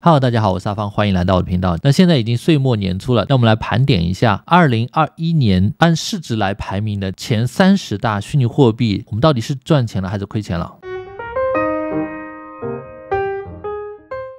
哈喽，大家好，我是阿芳，欢迎来到我的频道。那现在已经岁末年初了，那我们来盘点一下二零二一年按市值来排名的前三十大虚拟货币，我们到底是赚钱了还是亏钱了？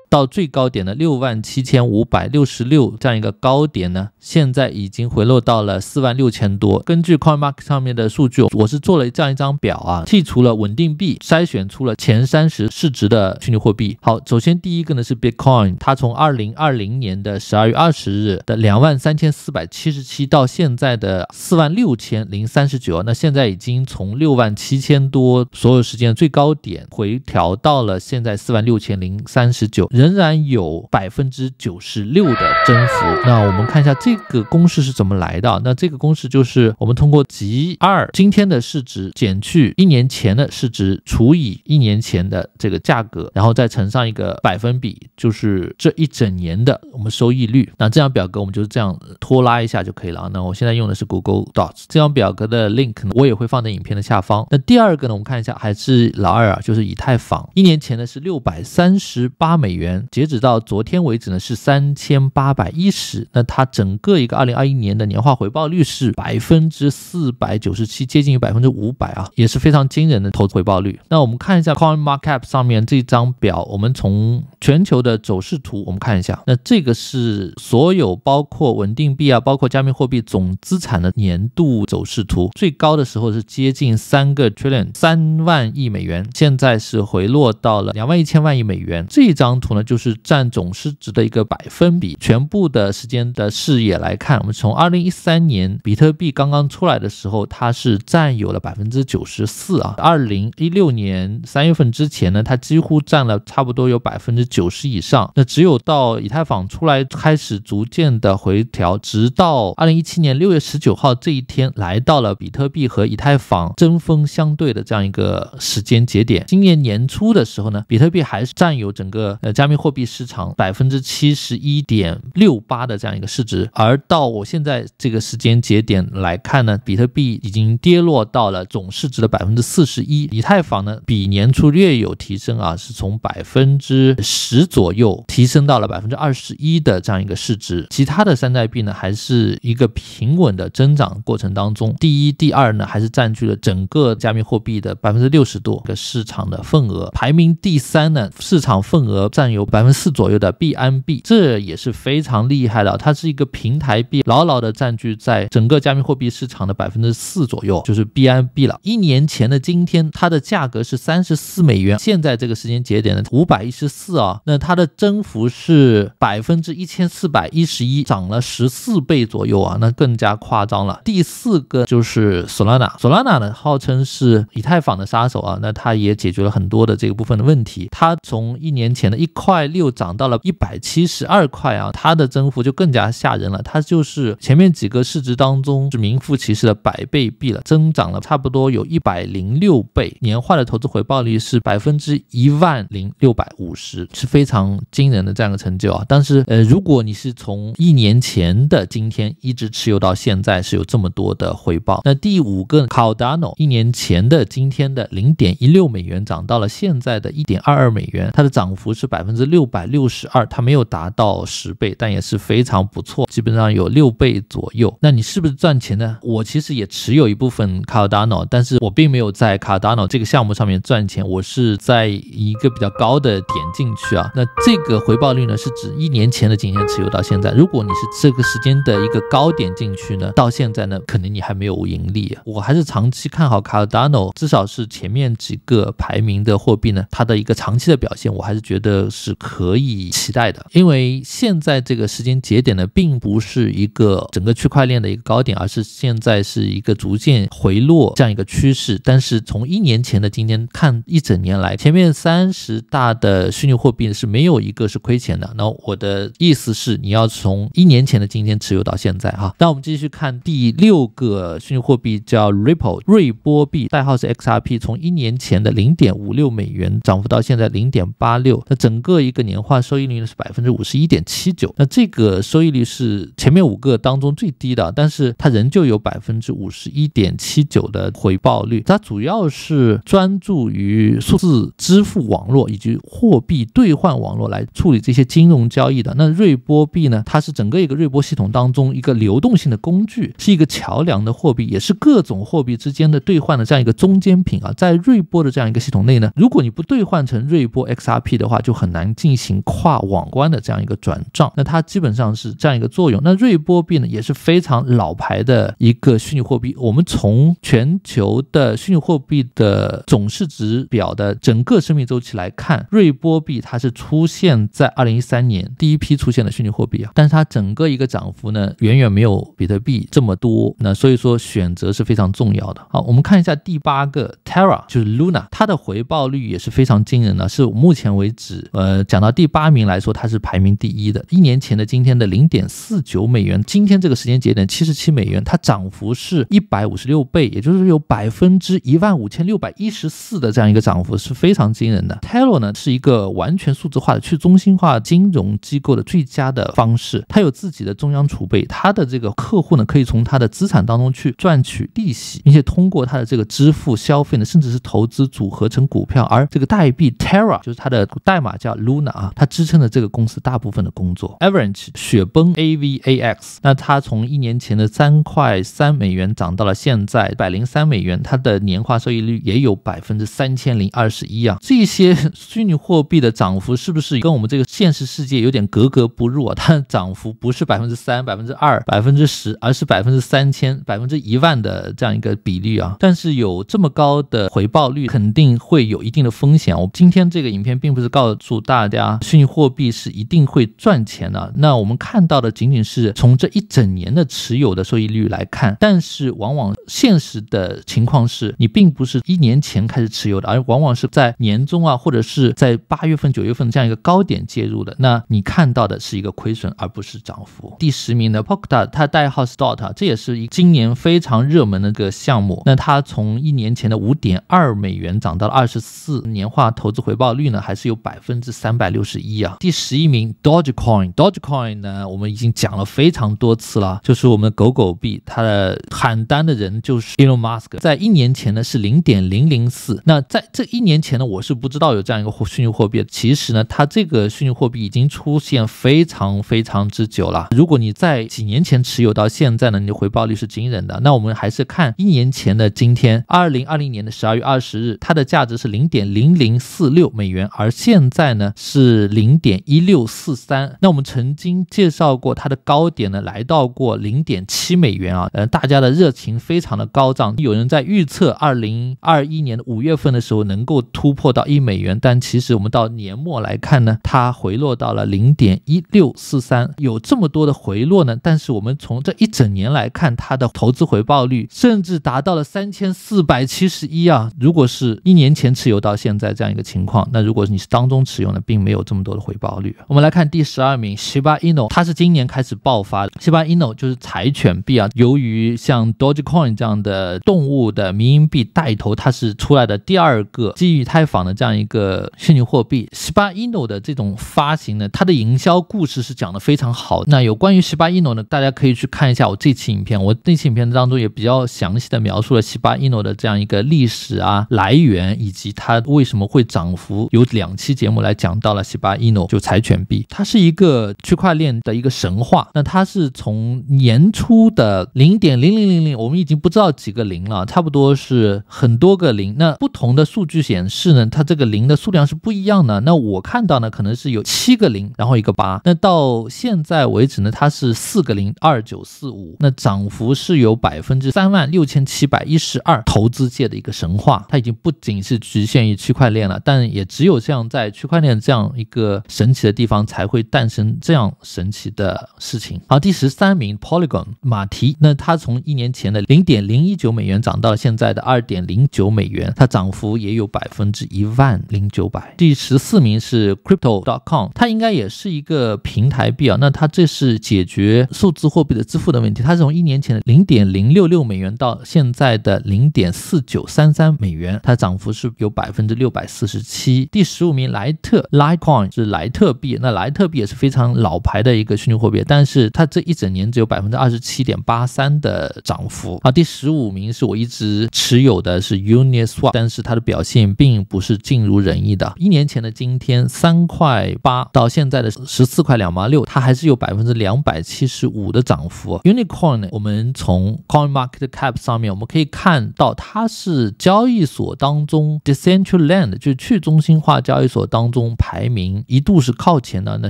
到最高点的六万七千五百六十六这样一个高点呢，现在已经回落到了四万六千多。根据 CoinMarket 上面的数据，我是做了这样一张表啊，剔除了稳定币，筛选出了前三十市值的虚拟货币。好，首先第一个呢是 Bitcoin，它从二零二零年的十二月二十日的两万三千四百七十七到现在的四万六千零三十九，那现在已经从六万七千多所有时间最高点回调到了现在四万六千零三十九。仍然有百分之九十六的增幅。那我们看一下这个公式是怎么来的。那这个公式就是我们通过 G 二今天的市值减去一年前的市值，除以一年前的这个价格，然后再乘上一个百分比，就是这一整年的我们收益率。那这张表格我们就是这样拖拉一下就可以了。那我现在用的是 Google Docs，这张表格的 link 呢，我也会放在影片的下方。那第二个呢，我们看一下还是老二啊，就是以太坊，一年前呢是六百三十八美元。截止到昨天为止呢，是三千八百一十。那它整个一个二零二一年的年化回报率是百分之四百九十七，接近于百分之五百啊，也是非常惊人的投资回报率。那我们看一下 Coin MarketCap 上面这张表，我们从全球的走势图，我们看一下。那这个是所有包括稳定币啊，包括加密货币总资产的年度走势图。最高的时候是接近三个 trillion，三万亿美元，现在是回落到了两万一千万亿美元。这张图呢？就是占总市值的一个百分比。全部的时间的视野来看，我们从二零一三年比特币刚刚出来的时候，它是占有了百分之九十四啊。二零一六年三月份之前呢，它几乎占了差不多有百分之九十以上。那只有到以太坊出来，开始逐渐的回调，直到二零一七年六月十九号这一天，来到了比特币和以太坊针锋相对的这样一个时间节点。今年年初的时候呢，比特币还是占有整个呃加。密货币市场百分之七十一点六八的这样一个市值，而到我现在这个时间节点来看呢，比特币已经跌落到了总市值的百分之四十一，以太坊呢比年初略有提升啊，是从百分之十左右提升到了百分之二十一的这样一个市值，其他的山寨币呢还是一个平稳的增长过程当中，第一、第二呢还是占据了整个加密货币的百分之六十多的市场的份额，排名第三呢市场份额占有。有百分之四左右的 B M B，这也是非常厉害的。它是一个平台币，牢牢的占据在整个加密货币市场的百分之四左右，就是 B M B 了。一年前的今天，它的价格是三十四美元，现在这个时间节点呢，五百一十四啊，那它的增幅是百分之一千四百一十一，涨了十四倍左右啊，那更加夸张了。第四个就是 Solana，Solana 呢号称是以太坊的杀手啊，那它也解决了很多的这个部分的问题。它从一年前的一块。块六涨到了一百七十二块啊，它的增幅就更加吓人了。它就是前面几个市值当中是名副其实的百倍币了，增长了差不多有一百零六倍，年化的投资回报率是百分之一万零六百五十，是非常惊人的这样一个成就啊。但是呃，如果你是从一年前的今天一直持有到现在，是有这么多的回报。那第五个 Cardano 一年前的今天的零点一六美元涨到了现在的一点二二美元，它的涨幅是百分之。是六百六十二，它没有达到十倍，但也是非常不错，基本上有六倍左右。那你是不是赚钱呢？我其实也持有一部分 Cardano，但是我并没有在 Cardano 这个项目上面赚钱，我是在一个比较高的点进去啊。那这个回报率呢，是指一年前的今天持有到现在。如果你是这个时间的一个高点进去呢，到现在呢，可能你还没有盈利啊。我还是长期看好 Cardano，至少是前面几个排名的货币呢，它的一个长期的表现，我还是觉得。是可以期待的，因为现在这个时间节点呢，并不是一个整个区块链的一个高点，而是现在是一个逐渐回落这样一个趋势。但是从一年前的今天看，一整年来前面三十大的虚拟货币是没有一个是亏钱的。那我的意思是，你要从一年前的今天持有到现在哈。那我们继续看第六个虚拟货币叫 Ripple 瑞波币，代号是 XRP，从一年前的零点五六美元，涨幅到现在零点八六，那整个。各一个年化收益率是百分之五十一点七九，那这个收益率是前面五个当中最低的，但是它仍旧有百分之五十一点七九的回报率。它主要是专注于数字支付网络以及货币兑换网络来处理这些金融交易的。那瑞波币呢？它是整个一个瑞波系统当中一个流动性的工具，是一个桥梁的货币，也是各种货币之间的兑换的这样一个中间品啊。在瑞波的这样一个系统内呢，如果你不兑换成瑞波 XRP 的话，就很难。进行跨网关的这样一个转账，那它基本上是这样一个作用。那瑞波币呢，也是非常老牌的一个虚拟货币。我们从全球的虚拟货币的总市值表的整个生命周期来看，瑞波币它是出现在二零一三年第一批出现的虚拟货币啊，但是它整个一个涨幅呢，远远没有比特币这么多。那所以说，选择是非常重要的好，我们看一下第八个。Terra 就是 Luna，它的回报率也是非常惊人的，是目前为止，呃，讲到第八名来说，它是排名第一的。一年前的今天的零点四九美元，今天这个时间节点七十七美元，它涨幅是一百五十六倍，也就是有百分之一万五千六百一十四的这样一个涨幅，是非常惊人的。Terra 呢是一个完全数字化的去中心化金融机构的最佳的方式，它有自己的中央储备，它的这个客户呢可以从它的资产当中去赚取利息，并且通过它的这个支付消费。甚至是投资组合成股票，而这个代币 Terra 就是它的代码叫 Luna 啊，它支撑了这个公司大部分的工作。Average 雪崩 AVAX，那它从一年前的三块三美元涨到了现在百零三美元，它的年化收益率也有百分之三千零二十一啊。这些虚拟货币的涨幅是不是跟我们这个现实世界有点格格不入啊？它的涨幅不是百分之三、百分之二、百分之十，而是百分之三千、百分之一万的这样一个比率啊。但是有这么高。的回报率肯定会有一定的风险。我今天这个影片并不是告诉大家虚拟货币是一定会赚钱的，那我们看到的仅仅是从这一整年的持有的收益率来看，但是往往。现实的情况是，你并不是一年前开始持有的，而往往是在年终啊，或者是在八月份、九月份这样一个高点介入的。那你看到的是一个亏损，而不是涨幅。第十名的 p o k e t 它代号 Stor，这也是一今年非常热门的一个项目。那它从一年前的五点二美元涨到了二十四，年化投资回报率呢，还是有百分之三百六十一啊。第十一名 Dogecoin，Dogecoin 呢，我们已经讲了非常多次了，就是我们的狗狗币，它的喊单的人。就是 Elon Musk 在一年前呢是零点零零四，那在这一年前呢我是不知道有这样一个虚拟货币，其实呢它这个虚拟货币已经出现非常非常之久了。如果你在几年前持有到现在呢，你回报率是惊人的。那我们还是看一年前的今天，二零二零年的十二月二十日，它的价值是零点零零四六美元，而现在呢是零点一六四三。那我们曾经介绍过它的高点呢来到过零点七美元啊，呃大家的热情非常。常的高涨，有人在预测二零二一年的五月份的时候能够突破到一美元，但其实我们到年末来看呢，它回落到了零点一六四三。有这么多的回落呢，但是我们从这一整年来看，它的投资回报率甚至达到了三千四百七十一啊！如果是一年前持有到现在这样一个情况，那如果你是当中持有呢，并没有这么多的回报率。我们来看第十二名西巴 i 诺，n o 它是今年开始爆发的。西巴伊诺 Ino 就是柴犬币啊，由于像 Dogecoin。这样的动物的民营币带头，它是出来的第二个基于太坊的这样一个虚拟货币。Spino 的这种发行呢，它的营销故事是讲的非常好。那有关于 Spino 呢，大家可以去看一下我这期影片，我那期影片当中也比较详细的描述了 Spino 的这样一个历史啊来源以及它为什么会涨幅。有两期节目来讲到了 Spino，就柴犬币，它是一个区块链的一个神话。那它是从年初的零点零零零零，我们已经。不知道几个零了，差不多是很多个零。那不同的数据显示呢，它这个零的数量是不一样的。那我看到呢，可能是有七个零，然后一个八。那到现在为止呢，它是四个零二九四五。那涨幅是有百分之三万六千七百一十二。投资界的一个神话，它已经不仅是局限于区块链了，但也只有像在区块链这样一个神奇的地方，才会诞生这样神奇的事情。好，第十三名 Polygon 马蹄，那它从一年前的零。点零一九美元涨到现在的二点零九美元，它涨幅也有百分之一万零九百。第十四名是 Crypto.com，它应该也是一个平台币啊。那它这是解决数字货币的支付的问题。它从一年前的零点零六六美元到现在的零点四九三三美元，它涨幅是有百分之六百四十七。第十五名莱特 Litecoin 是莱特币，那莱特币也是非常老牌的一个虚拟货币，但是它这一整年只有百分之二十七点八三的涨幅啊。第十五名是我一直持有的是 Uniswap，但是它的表现并不是尽如人意的。一年前的今天三块八到现在的十四块两毛六，它还是有百分之两百七十五的涨幅。u n i c o r n 我们从 Coin Market Cap 上面我们可以看到，它是交易所当中 Decentraland 就去中心化交易所当中排名一度是靠前的，那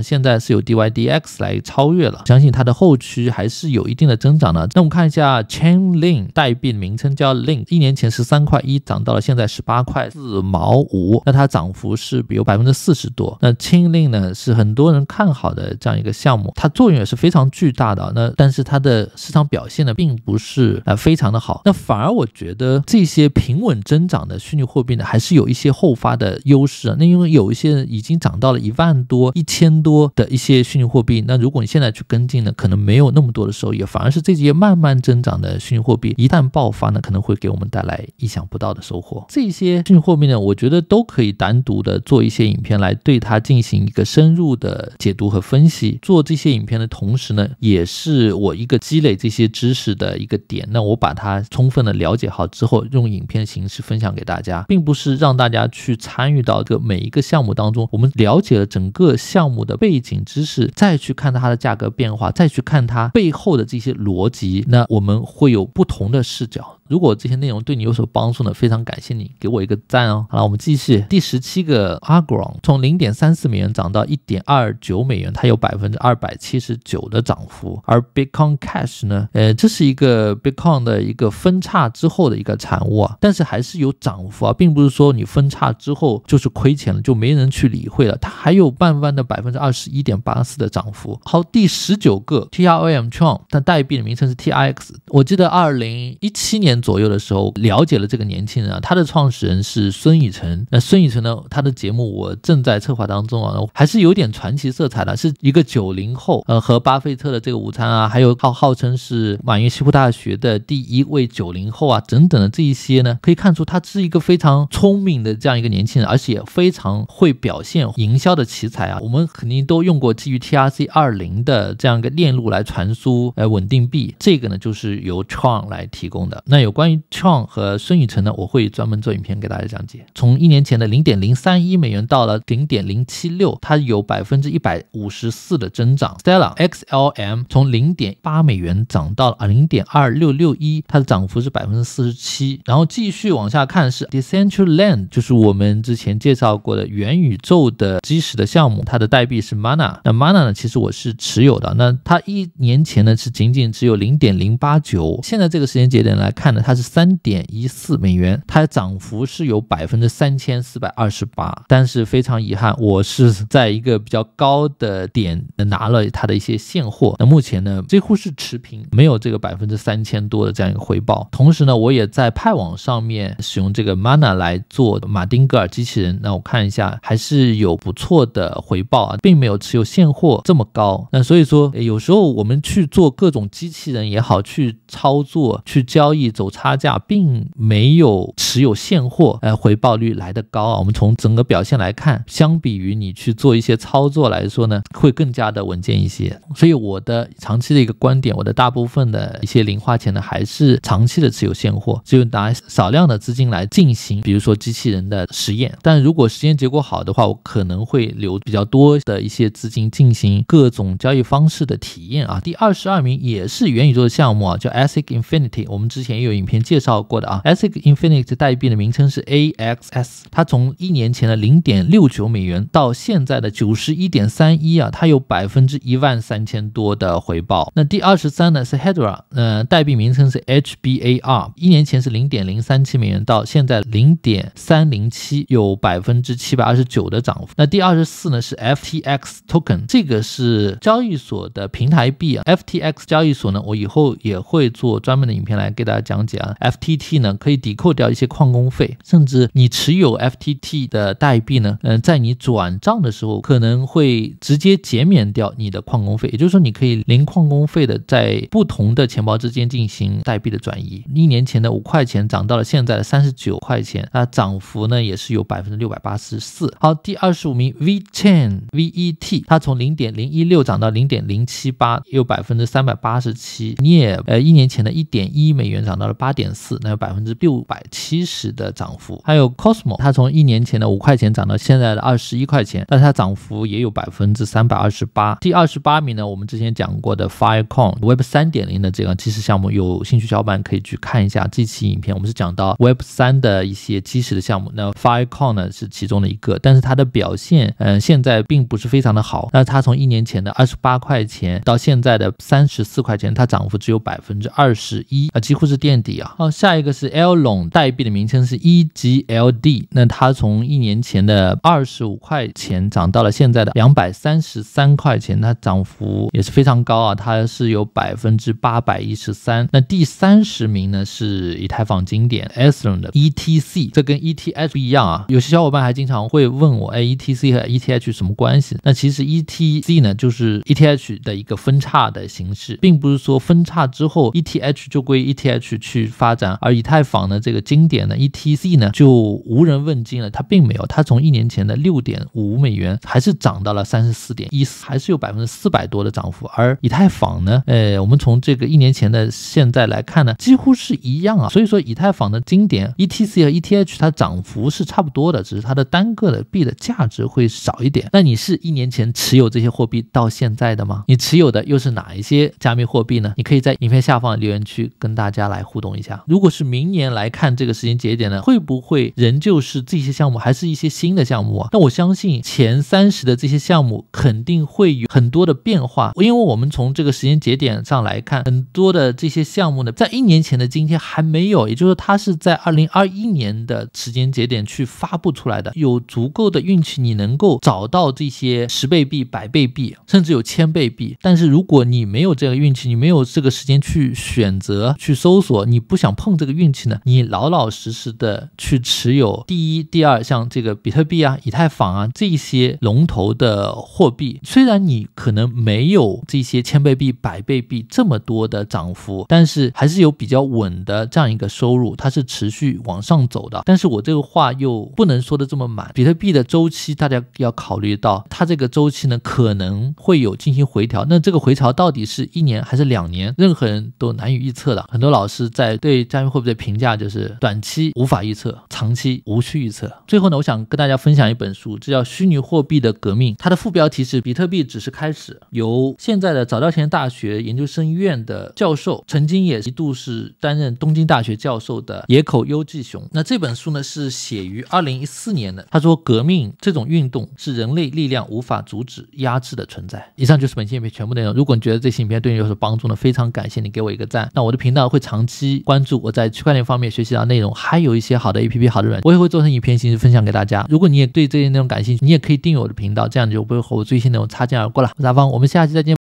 现在是有 DYDX 来超越了，相信它的后驱还是有一定的增长的。那我们看一下 Chainlink。代币的名称叫 LINK，一年前十三块一，涨到了现在十八块四毛五，那它涨幅是比如百分之四十多。那轻链呢是很多人看好的这样一个项目，它作用也是非常巨大的。那但是它的市场表现呢并不是呃非常的好，那反而我觉得这些平稳增长的虚拟货币呢还是有一些后发的优势啊。那因为有一些已经涨到了一万多、一千多的一些虚拟货币，那如果你现在去跟进呢，可能没有那么多的收益，反而是这些慢慢增长的虚拟货币。一旦爆发呢，可能会给我们带来意想不到的收获。这些虚拟货币呢，我觉得都可以单独的做一些影片来对它进行一个深入的解读和分析。做这些影片的同时呢，也是我一个积累这些知识的一个点。那我把它充分的了解好之后，用影片形式分享给大家，并不是让大家去参与到这个每一个项目当中。我们了解了整个项目的背景知识，再去看它的价格变化，再去看它背后的这些逻辑，那我们会有不同。红的视角。如果这些内容对你有所帮助呢，非常感谢你给我一个赞哦。好了，我们继续第十七个 a g r o n 从零点三四美元涨到一点二九美元，它有百分之二百七十九的涨幅。而 Bitcoin Cash 呢，呃，这是一个 Bitcoin 的一个分叉之后的一个产物啊，但是还是有涨幅啊，并不是说你分叉之后就是亏钱了，就没人去理会了，它还有半慢的百分之二十一点八四的涨幅。好，第十九个 TRAM Tron，但代币的名称是 TRX，我记得二零一七年。左右的时候了解了这个年轻人啊，他的创始人是孙宇晨。那孙宇晨呢，他的节目我正在策划当中啊，还是有点传奇色彩的，是一个九零后，呃，和巴菲特的这个午餐啊，还有号号称是马云西湖大学的第一位九零后啊，等等的这一些呢，可以看出他是一个非常聪明的这样一个年轻人，而且非常会表现营销的奇才啊。我们肯定都用过基于 T R C 二零的这样一个链路来传输呃稳定币，这个呢就是由创来提供的。那有。关于创和孙宇晨呢，我会专门做影片给大家讲解。从一年前的零点零三一美元到了零点零七六，它有百分之一百五十四的增长。s t e l l a XLM 从零点八美元涨到了啊零点二六六一，它的涨幅是百分之四十七。然后继续往下看是 Decentraland，就是我们之前介绍过的元宇宙的基石的项目，它的代币是 Mana。那 Mana 呢，其实我是持有的。那它一年前呢是仅仅只有零点零八九，现在这个时间节点来看呢。它是三点一四美元，它涨幅是有百分之三千四百二十八，但是非常遗憾，我是 在一个比较高的点拿了它的一些现货，那目前呢几乎是持平，没有这个百分之三千多的这样一个回报。同时呢，我也在派网上面使用这个 Mana 来做马丁格尔机器人，那我看一下还是有不错的回报啊，并没有持有现货这么高。那所以说，有时候我们去做各种机器人也好，去操作、去交易走。差价并没有持有现货，哎，回报率来的高啊。我们从整个表现来看，相比于你去做一些操作来说呢，会更加的稳健一些。所以我的长期的一个观点，我的大部分的一些零花钱呢，还是长期的持有现货，只有拿少量的资金来进行，比如说机器人的实验。但如果实验结果好的话，我可能会留比较多的一些资金进行各种交易方式的体验啊。第二十二名也是元宇宙的项目啊，叫 ASIC Infinity，我们之前也有。影片介绍过的啊，ASIC Infinix 代币的名称是 AXS，它从一年前的零点六九美元到现在的九十一点三一啊，它有百分之一万三千多的回报。那第二十三呢是 h e d r a 呃，代币名称是 HBAR，一年前是零点零三七美元，到现在零点三零七，有百分之七百二十九的涨幅。那第二十四呢是 FTX Token，这个是交易所的平台币啊。FTX 交易所呢，我以后也会做专门的影片来给大家讲。讲 FTT 呢，可以抵扣掉一些矿工费，甚至你持有 FTT 的代币呢，嗯，在你转账的时候，可能会直接减免掉你的矿工费。也就是说，你可以零矿工费的在不同的钱包之间进行代币的转移。一年前的五块钱涨到了现在的三十九块钱，那涨幅呢也是有百分之六百八十四。好，第二十五名 V Chain VET，它从零点零一六涨到零点零七八，有百分之三百八十七。你也呃，一年前的一点一美元涨到。八点四，那有百分之六百七十的涨幅。还有 Cosmo，它从一年前的五块钱涨到现在的二十一块钱，但是它涨幅也有百分之三百二十八。第二十八名呢，我们之前讲过的 f i r e c o n Web 三点零的这个基石项目，有兴趣小伙伴可以去看一下这期影片。我们是讲到 Web 三的一些基石的项目，那 f i r e c o n 呢是其中的一个，但是它的表现，嗯，现在并不是非常的好。那它从一年前的二十八块钱到现在的三十四块钱，它涨幅只有百分之二十一，啊，几乎是垫。底啊，好，下一个是 L 冷代币的名称是 EGLD，那它从一年前的二十五块钱涨到了现在的两百三十三块钱，它涨幅也是非常高啊，它是有百分之八百一十三。那第三十名呢是以太坊经典 e t h e r 的 ETC，这跟 ETH 一样啊。有些小伙伴还经常会问我，哎，ETC 和 ETH 什么关系？那其实 ETC 呢就是 ETH 的一个分叉的形式，并不是说分叉之后 ETH 就归 ETH 去。去发展，而以太坊的这个经典的 e t c 呢就无人问津了。它并没有，它从一年前的六点五美元，还是涨到了三十四点，以还是有百分之四百多的涨幅。而以太坊呢，呃，我们从这个一年前的现在来看呢，几乎是一样啊。所以说，以太坊的经典 ETC 和 ETH 它涨幅是差不多的，只是它的单个的币的价值会少一点。那你是一年前持有这些货币到现在的吗？你持有的又是哪一些加密货币呢？你可以在影片下方留言区跟大家来互。动一下，如果是明年来看这个时间节点呢，会不会仍旧是这些项目，还是一些新的项目啊？那我相信前三十的这些项目肯定会有很多的变化，因为我们从这个时间节点上来看，很多的这些项目呢，在一年前的今天还没有，也就是说它是在二零二一年的时间节点去发布出来的。有足够的运气，你能够找到这些十倍币、百倍币，甚至有千倍币。但是如果你没有这个运气，你没有这个时间去选择、去搜索。你不想碰这个运气呢？你老老实实的去持有第一、第二，像这个比特币啊、以太坊啊这些龙头的货币，虽然你可能没有这些千倍币、百倍币这么多的涨幅，但是还是有比较稳的这样一个收入，它是持续往上走的。但是我这个话又不能说的这么满，比特币的周期大家要考虑到，它这个周期呢可能会有进行回调，那这个回调到底是一年还是两年，任何人都难以预测的。很多老师在。在对加密货币的评价就是短期无法预测，长期无需预测。最后呢，我想跟大家分享一本书，这叫《虚拟货币的革命》，它的副标题是“比特币只是开始”。由现在的早稻田大学研究生院的教授，曾经也一度是担任东京大学教授的野口优纪雄。那这本书呢是写于2014年的。他说：“革命这种运动是人类力量无法阻止、压制的存在。”以上就是本期影片全部内容。如果你觉得这期影片对你有所帮助呢，非常感谢你给我一个赞。那我的频道会长期。关注我在区块链方面学习到内容，还有一些好的 A P P、好的软件，我也会做成一篇形式分享给大家。如果你也对这些内容感兴趣，你也可以订阅我的频道，这样你就不会和我最新内容擦肩而过了。我是阿芳，我们下期再见。